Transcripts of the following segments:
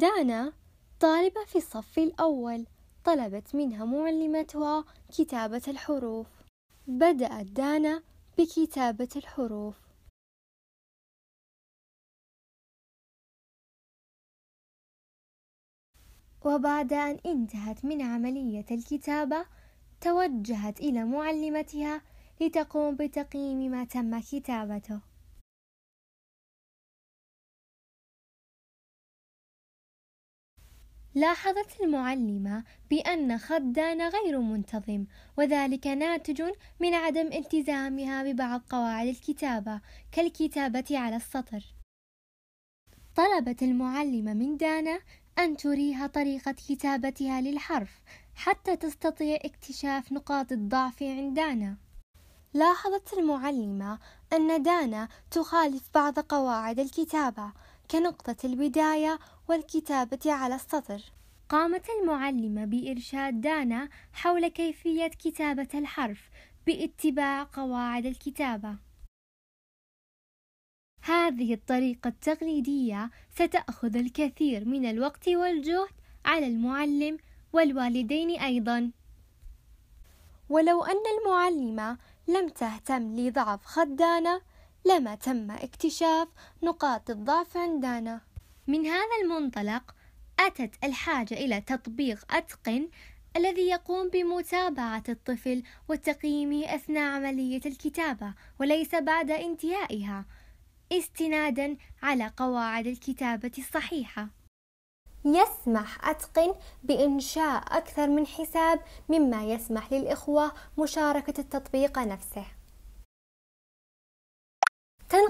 دانا طالبة في الصف الأول طلبت منها معلمتها كتابة الحروف بدأت دانا بكتابة الحروف وبعد أن انتهت من عملية الكتابة توجهت إلى معلمتها لتقوم بتقييم ما تم كتابته لاحظت المعلمة بأن خط دانا غير منتظم وذلك ناتج من عدم التزامها ببعض قواعد الكتابة كالكتابة على السطر طلبت المعلمة من دانا أن تريها طريقة كتابتها للحرف حتى تستطيع اكتشاف نقاط الضعف عند دانا لاحظت المعلمة أن دانا تخالف بعض قواعد الكتابة كنقطة البداية والكتابة على السطر قامت المعلمة بإرشاد دانا حول كيفية كتابة الحرف باتباع قواعد الكتابة هذه الطريقة التقليدية ستأخذ الكثير من الوقت والجهد على المعلم والوالدين أيضا ولو أن المعلمة لم تهتم لضعف خد دانا لما تم اكتشاف نقاط الضعف عند دانا من هذا المنطلق أتت الحاجة إلى تطبيق أتقن الذي يقوم بمتابعة الطفل وتقييمه أثناء عملية الكتابة وليس بعد انتهائها استنادا على قواعد الكتابة الصحيحة يسمح أتقن بإنشاء أكثر من حساب مما يسمح للإخوة مشاركة التطبيق نفسه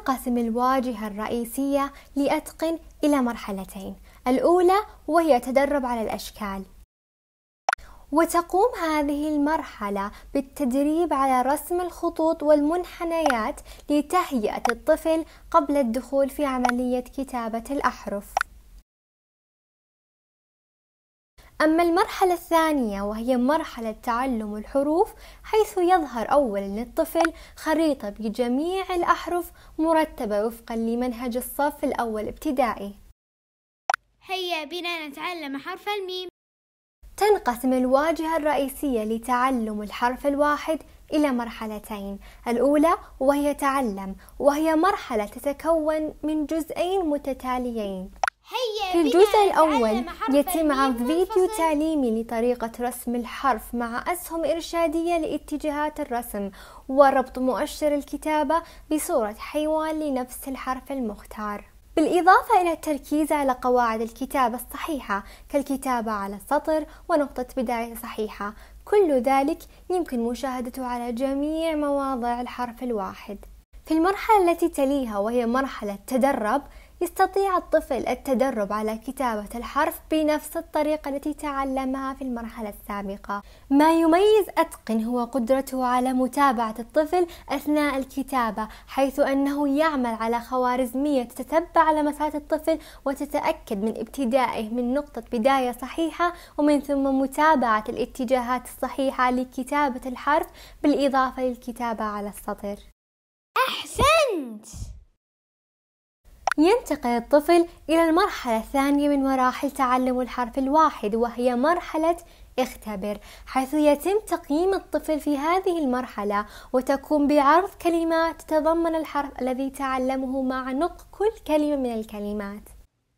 تنقسم الواجهة الرئيسية لأتقن إلى مرحلتين الأولى وهي تدرب على الأشكال وتقوم هذه المرحلة بالتدريب على رسم الخطوط والمنحنيات لتهيئة الطفل قبل الدخول في عملية كتابة الأحرف أما المرحلة الثانية وهي مرحلة تعلم الحروف حيث يظهر أولا للطفل خريطة بجميع الأحرف مرتبة وفقا لمنهج الصف الأول ابتدائي هيا بنا نتعلم حرف الميم تنقسم الواجهة الرئيسية لتعلم الحرف الواحد إلى مرحلتين الأولى وهي تعلم وهي مرحلة تتكون من جزئين متتاليين في الجزء الأول يتم عرض فيديو تعليمي لطريقة رسم الحرف مع أسهم إرشادية لاتجاهات الرسم وربط مؤشر الكتابة بصورة حيوان لنفس الحرف المختار بالإضافة إلى التركيز على قواعد الكتابة الصحيحة كالكتابة على السطر ونقطة بداية صحيحة كل ذلك يمكن مشاهدته على جميع مواضع الحرف الواحد في المرحلة التي تليها وهي مرحلة تدرب يستطيع الطفل التدرب على كتابة الحرف بنفس الطريقة التي تعلمها في المرحلة السابقة. ما يميز أتقن هو قدرته على متابعة الطفل أثناء الكتابة، حيث أنه يعمل على خوارزمية تتبع لمسات الطفل وتتأكد من ابتدائه من نقطة بداية صحيحة ومن ثم متابعة الاتجاهات الصحيحة لكتابة الحرف بالإضافة للكتابة على السطر. أحسنت! ينتقل الطفل إلى المرحلة الثانية من مراحل تعلم الحرف الواحد وهي مرحلة اختبر حيث يتم تقييم الطفل في هذه المرحلة وتقوم بعرض كلمات تتضمن الحرف الذي تعلمه مع نطق كل كلمة من الكلمات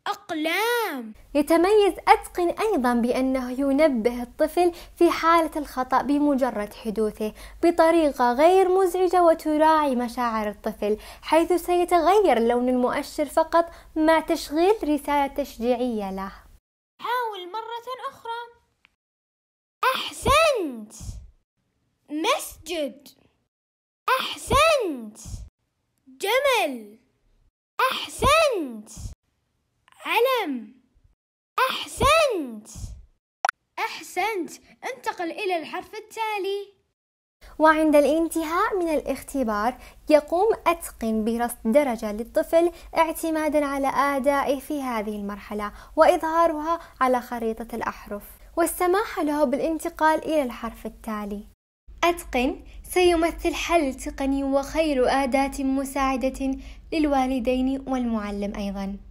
أقلام يتميز أتقن أيضا بأنه ينبه الطفل في حالة الخطأ بمجرد حدوثه بطريقة غير مزعجة وتراعي مشاعر الطفل حيث سيتغير لون المؤشر فقط مع تشغيل رسالة تشجيعية له حاول مرة أخرى أحسنت مسجد أحسنت جمل أحسنت علم أحسنت أحسنت انتقل إلى الحرف التالي وعند الانتهاء من الاختبار يقوم أتقن برصد درجة للطفل اعتمادا على أدائه في هذه المرحلة وإظهارها على خريطة الأحرف والسماح له بالانتقال إلى الحرف التالي أتقن سيمثل حل تقني وخير أداة مساعدة للوالدين والمعلم أيضا